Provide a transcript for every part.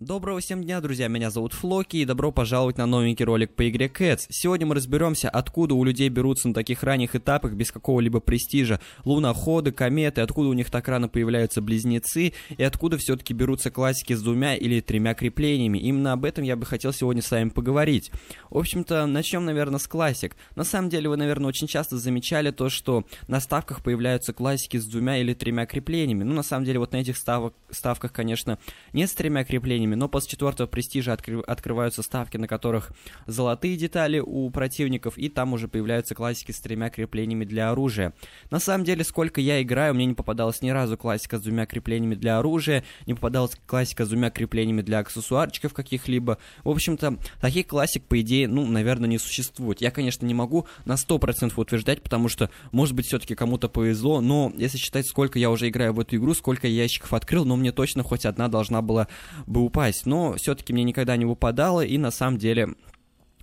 Доброго всем дня, друзья, меня зовут Флоки, и добро пожаловать на новенький ролик по игре Cats. Сегодня мы разберемся, откуда у людей берутся на таких ранних этапах без какого-либо престижа луноходы, кометы, откуда у них так рано появляются близнецы, и откуда все-таки берутся классики с двумя или тремя креплениями. Именно об этом я бы хотел сегодня с вами поговорить. В общем-то, начнем, наверное, с классик. На самом деле, вы, наверное, очень часто замечали то, что на ставках появляются классики с двумя или тремя креплениями. Ну, на самом деле, вот на этих ставок, ставках, конечно, нет с тремя креплениями, уровнями, но после четвертого престижа откры- открываются ставки, на которых золотые детали у противников, и там уже появляются классики с тремя креплениями для оружия. На самом деле, сколько я играю, мне не попадалось ни разу классика с двумя креплениями для оружия, не попадалась классика с двумя креплениями для аксессуарчиков каких-либо. В общем-то, таких классик, по идее, ну, наверное, не существует. Я, конечно, не могу на 100% утверждать, потому что, может быть, все-таки кому-то повезло, но если считать, сколько я уже играю в эту игру, сколько я ящиков открыл, но мне точно хоть одна должна была бы упасть, но все-таки мне никогда не выпадало, и на самом деле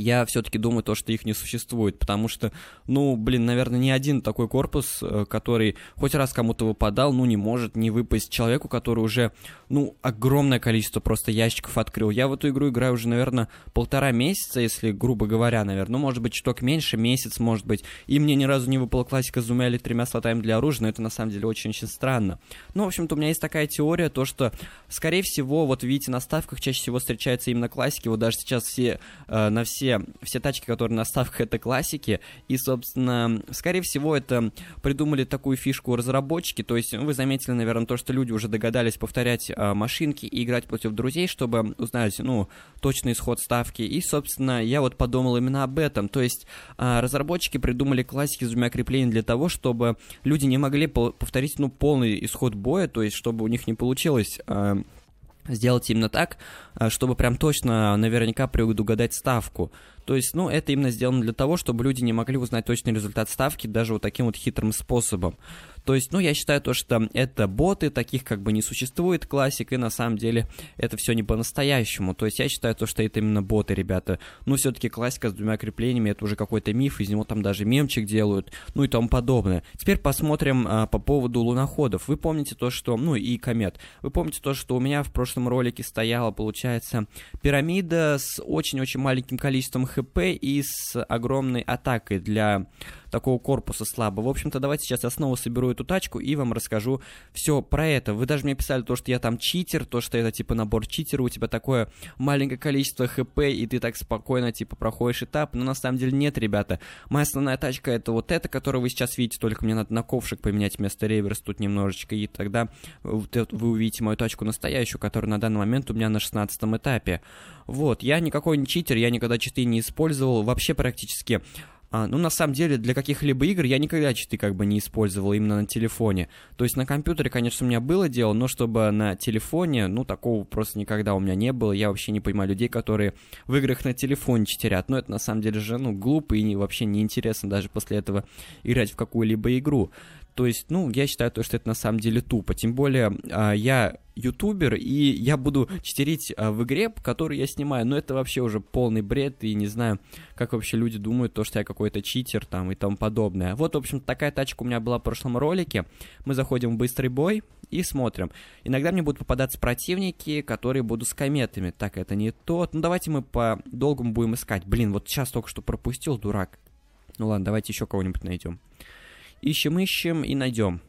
я все-таки думаю то, что их не существует, потому что, ну, блин, наверное, ни один такой корпус, э, который хоть раз кому-то выпадал, ну, не может не выпасть человеку, который уже, ну, огромное количество просто ящиков открыл. Я в эту игру играю уже, наверное, полтора месяца, если грубо говоря, наверное, ну, может быть, чуток меньше, месяц, может быть, и мне ни разу не выпала классика с двумя или тремя слотами для оружия, но это на самом деле очень-очень странно. Ну, в общем-то, у меня есть такая теория, то, что, скорее всего, вот видите, на ставках чаще всего встречаются именно классики, вот даже сейчас все, э, на все все, все тачки, которые на ставках, это классики. И, собственно, скорее всего, это придумали такую фишку разработчики. То есть, вы заметили, наверное, то, что люди уже догадались повторять э, машинки и играть против друзей, чтобы узнать, ну, точный исход ставки. И, собственно, я вот подумал именно об этом. То есть, э, разработчики придумали классики с двумя креплениями для того, чтобы люди не могли повторить, ну, полный исход боя, то есть, чтобы у них не получилось... Э, сделать именно так, э, чтобы прям точно наверняка предугадать ставку. То есть, ну, это именно сделано для того, чтобы люди не могли узнать точный результат ставки даже вот таким вот хитрым способом. То есть, ну, я считаю то, что это боты, таких как бы не существует классик, и на самом деле это все не по-настоящему. То есть я считаю то, что это именно боты, ребята. Ну, все-таки классика с двумя креплениями, это уже какой-то миф, из него там даже мемчик делают, ну и тому подобное. Теперь посмотрим а, по поводу луноходов. Вы помните то, что, ну, и комет. Вы помните то, что у меня в прошлом ролике стояла, получается, пирамида с очень-очень маленьким количеством хп и с огромной атакой для такого корпуса слабо. В общем-то, давайте сейчас я снова соберу эту тачку и вам расскажу все про это. Вы даже мне писали то, что я там читер, то, что это типа набор читера, у тебя такое маленькое количество хп, и ты так спокойно типа проходишь этап. Но на самом деле нет, ребята. Моя основная тачка это вот эта, которую вы сейчас видите, только мне надо на ковшик поменять вместо реверс тут немножечко, и тогда вы увидите мою тачку настоящую, которая на данный момент у меня на 16 этапе. Вот, я никакой не читер, я никогда читы не использовал, вообще практически а, ну, на самом деле, для каких-либо игр я никогда читы как бы не использовал именно на телефоне. То есть на компьютере, конечно, у меня было дело, но чтобы на телефоне, ну, такого просто никогда у меня не было. Я вообще не понимаю людей, которые в играх на телефоне читерят. Но это на самом деле же, ну, глупо и не, вообще неинтересно даже после этого играть в какую-либо игру. То есть, ну, я считаю то, что это на самом деле тупо. Тем более, а, я ютубер, и я буду читерить а, в игре, которую я снимаю. Но это вообще уже полный бред, и не знаю, как вообще люди думают, то, что я какой-то читер там и тому подобное. Вот, в общем, такая тачка у меня была в прошлом ролике. Мы заходим в быстрый бой и смотрим. Иногда мне будут попадаться противники, которые будут с кометами. Так, это не тот. Ну, давайте мы по долгому будем искать. Блин, вот сейчас только что пропустил, дурак. Ну ладно, давайте еще кого-нибудь найдем. Ищем, ищем и найдем.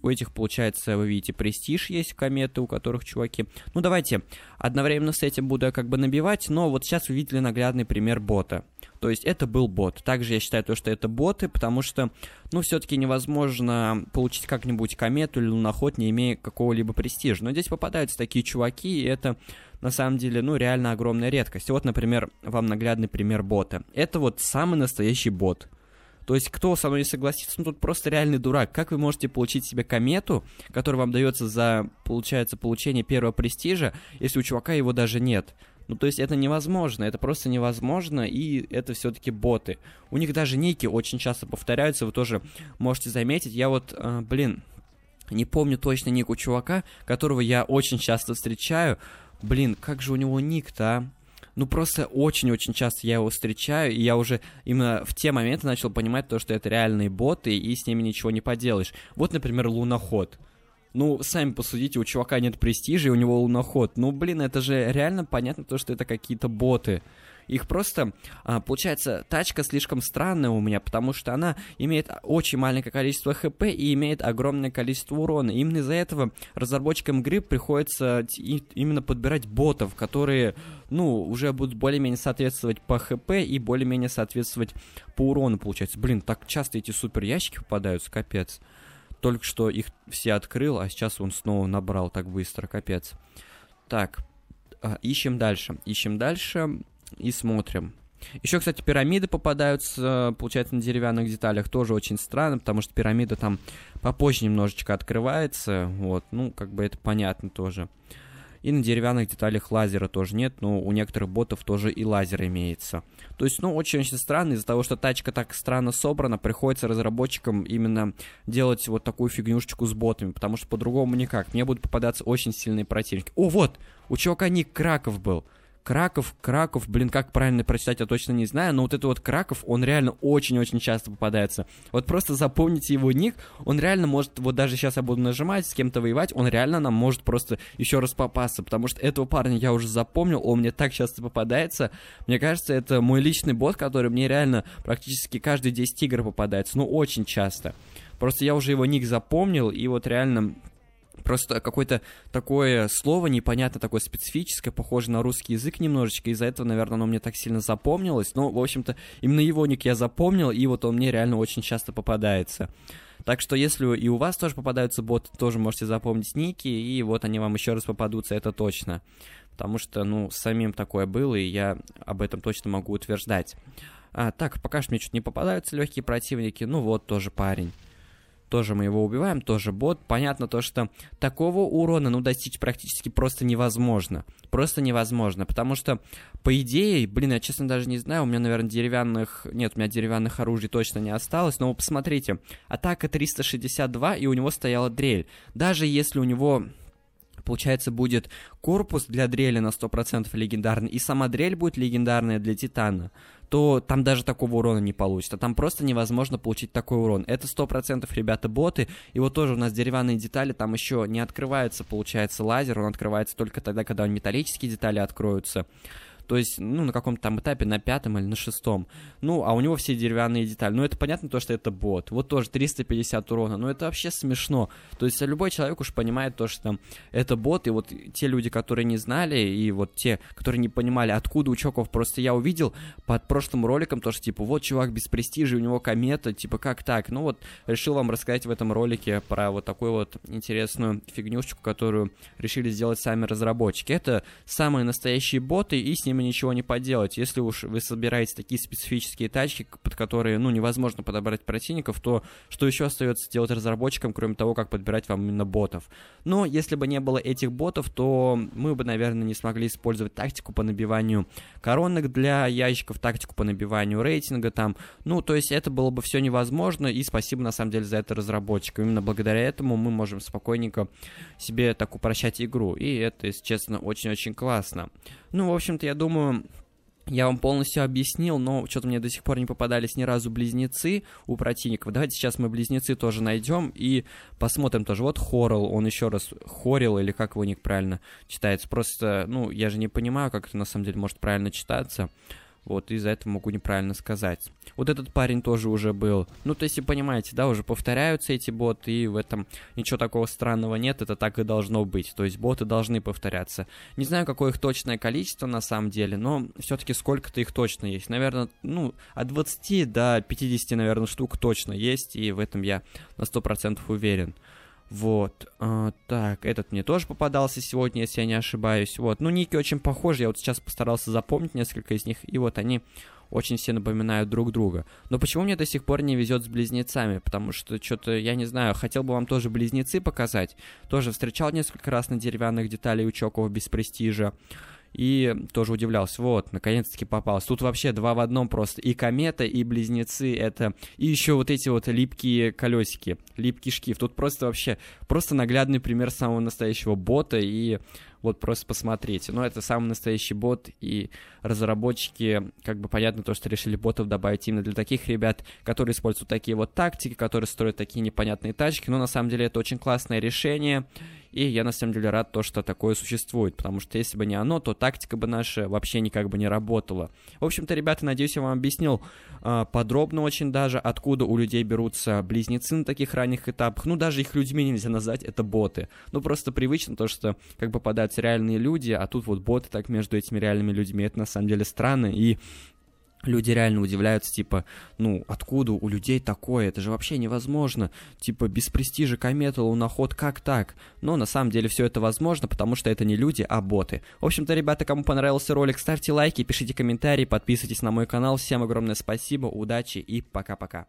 У этих, получается, вы видите, престиж есть, кометы, у которых чуваки. Ну, давайте, одновременно с этим буду я как бы набивать, но вот сейчас вы видели наглядный пример бота. То есть это был бот. Также я считаю то, что это боты, потому что, ну, все-таки невозможно получить как-нибудь комету или луноход, не имея какого-либо престижа. Но здесь попадаются такие чуваки, и это, на самом деле, ну, реально огромная редкость. Вот, например, вам наглядный пример бота. Это вот самый настоящий бот. То есть, кто со мной не согласится, ну тут просто реальный дурак. Как вы можете получить себе комету, которая вам дается за, получается, получение первого престижа, если у чувака его даже нет? Ну, то есть это невозможно, это просто невозможно, и это все-таки боты. У них даже ники очень часто повторяются, вы тоже можете заметить. Я вот, э, блин, не помню точно ник у чувака, которого я очень часто встречаю. Блин, как же у него ник-то, а? ну просто очень-очень часто я его встречаю, и я уже именно в те моменты начал понимать то, что это реальные боты, и с ними ничего не поделаешь. Вот, например, луноход. Ну, сами посудите, у чувака нет престижа, и у него луноход. Ну, блин, это же реально понятно то, что это какие-то боты. Их просто, а, получается, тачка слишком странная у меня, потому что она имеет очень маленькое количество хп и имеет огромное количество урона. именно из-за этого разработчикам игры приходится именно подбирать ботов, которые, ну, уже будут более-менее соответствовать по хп и более-менее соответствовать по урону, получается. Блин, так часто эти супер ящики попадаются, капец. Только что их все открыл, а сейчас он снова набрал так быстро, капец. Так, а, ищем дальше. Ищем дальше и смотрим. Еще, кстати, пирамиды попадаются, э, получается, на деревянных деталях. Тоже очень странно, потому что пирамида там попозже немножечко открывается. Вот, ну, как бы это понятно тоже. И на деревянных деталях лазера тоже нет, но у некоторых ботов тоже и лазер имеется. То есть, ну, очень-очень странно, из-за того, что тачка так странно собрана, приходится разработчикам именно делать вот такую фигнюшечку с ботами, потому что по-другому никак. Мне будут попадаться очень сильные противники. О, вот! У чувака ник Краков был. Краков, Краков, блин, как правильно прочитать, я точно не знаю, но вот это вот Краков, он реально очень-очень часто попадается. Вот просто запомните его ник, он реально может, вот даже сейчас я буду нажимать, с кем-то воевать, он реально нам может просто еще раз попасться, потому что этого парня я уже запомнил, он мне так часто попадается. Мне кажется, это мой личный бот, который мне реально практически каждые 10 игр попадается, ну очень часто. Просто я уже его ник запомнил, и вот реально Просто какое-то такое слово непонятно, такое специфическое, похоже на русский язык немножечко, из-за этого, наверное, оно мне так сильно запомнилось. Но, в общем-то, именно его ник я запомнил, и вот он мне реально очень часто попадается. Так что если и у вас тоже попадаются боты, тоже можете запомнить ники, и вот они вам еще раз попадутся, это точно. Потому что, ну, самим такое было, и я об этом точно могу утверждать. А, так, пока что мне что-то не попадаются легкие противники. Ну вот, тоже парень тоже мы его убиваем, тоже бот. Понятно то, что такого урона, ну, достичь практически просто невозможно. Просто невозможно, потому что, по идее, блин, я честно даже не знаю, у меня, наверное, деревянных... Нет, у меня деревянных оружий точно не осталось, но вы посмотрите, атака 362, и у него стояла дрель. Даже если у него получается, будет корпус для дрели на 100% легендарный, и сама дрель будет легендарная для Титана, то там даже такого урона не получит, а там просто невозможно получить такой урон. Это сто процентов, ребята боты, и вот тоже у нас деревянные детали там еще не открывается, получается, лазер, он открывается только тогда, когда он металлические детали откроются то есть, ну, на каком-то там этапе, на пятом или на шестом, ну, а у него все деревянные детали, ну, это понятно то, что это бот, вот тоже 350 урона, ну, это вообще смешно, то есть, любой человек уж понимает то, что там это бот, и вот те люди, которые не знали, и вот те, которые не понимали, откуда у чуваков, просто я увидел под прошлым роликом то, что, типа, вот чувак без престижа, у него комета, типа, как так, ну, вот, решил вам рассказать в этом ролике про вот такую вот интересную фигнюшечку, которую решили сделать сами разработчики, это самые настоящие боты, и с ними ними ничего не поделать. Если уж вы собираете такие специфические тачки, под которые, ну, невозможно подобрать противников, то что еще остается делать разработчикам, кроме того, как подбирать вам именно ботов? Но ну, если бы не было этих ботов, то мы бы, наверное, не смогли использовать тактику по набиванию коронок для ящиков, тактику по набиванию рейтинга там. Ну, то есть это было бы все невозможно, и спасибо, на самом деле, за это разработчикам. Именно благодаря этому мы можем спокойненько себе так упрощать игру, и это, если честно, очень-очень классно. Ну, в общем-то, я думаю, думаю, я вам полностью объяснил, но что-то мне до сих пор не попадались ни разу близнецы у противников. Давайте сейчас мы близнецы тоже найдем и посмотрим тоже. Вот Хорл, он еще раз Хорил, или как его ник правильно читается. Просто, ну, я же не понимаю, как это на самом деле может правильно читаться. Вот, из-за этого могу неправильно сказать. Вот этот парень тоже уже был. Ну, то есть, понимаете, да, уже повторяются эти боты, и в этом ничего такого странного нет, это так и должно быть. То есть, боты должны повторяться. Не знаю, какое их точное количество на самом деле, но все-таки сколько-то их точно есть. Наверное, ну, от 20 до 50, наверное, штук точно есть, и в этом я на 100% уверен. Вот. А, так, этот мне тоже попадался сегодня, если я не ошибаюсь. Вот. Ну, ники очень похожи. Я вот сейчас постарался запомнить несколько из них. И вот они очень все напоминают друг друга. Но почему мне до сих пор не везет с близнецами? Потому что что-то, я не знаю, хотел бы вам тоже близнецы показать. Тоже встречал несколько раз на деревянных деталях у Чокова без престижа и тоже удивлялся. Вот, наконец-таки попался. Тут вообще два в одном просто. И комета, и близнецы это... И еще вот эти вот липкие колесики, липкий шкив. Тут просто вообще, просто наглядный пример самого настоящего бота и вот просто посмотрите. Но это самый настоящий бот, и разработчики, как бы понятно то, что решили ботов добавить именно для таких ребят, которые используют такие вот тактики, которые строят такие непонятные тачки. Но на самом деле это очень классное решение, и я на самом деле рад то, что такое существует, потому что если бы не оно, то тактика бы наша вообще никак бы не работала. В общем-то, ребята, надеюсь, я вам объяснил э, подробно очень даже, откуда у людей берутся близнецы на таких ранних этапах. Ну, даже их людьми нельзя назвать, это боты. Ну, просто привычно то, что как бы попадают общаются реальные люди, а тут вот боты так между этими реальными людьми. Это на самом деле странно, и люди реально удивляются, типа, ну, откуда у людей такое? Это же вообще невозможно. Типа, без престижа комета луноход, как так? Но на самом деле все это возможно, потому что это не люди, а боты. В общем-то, ребята, кому понравился ролик, ставьте лайки, пишите комментарии, подписывайтесь на мой канал. Всем огромное спасибо, удачи и пока-пока.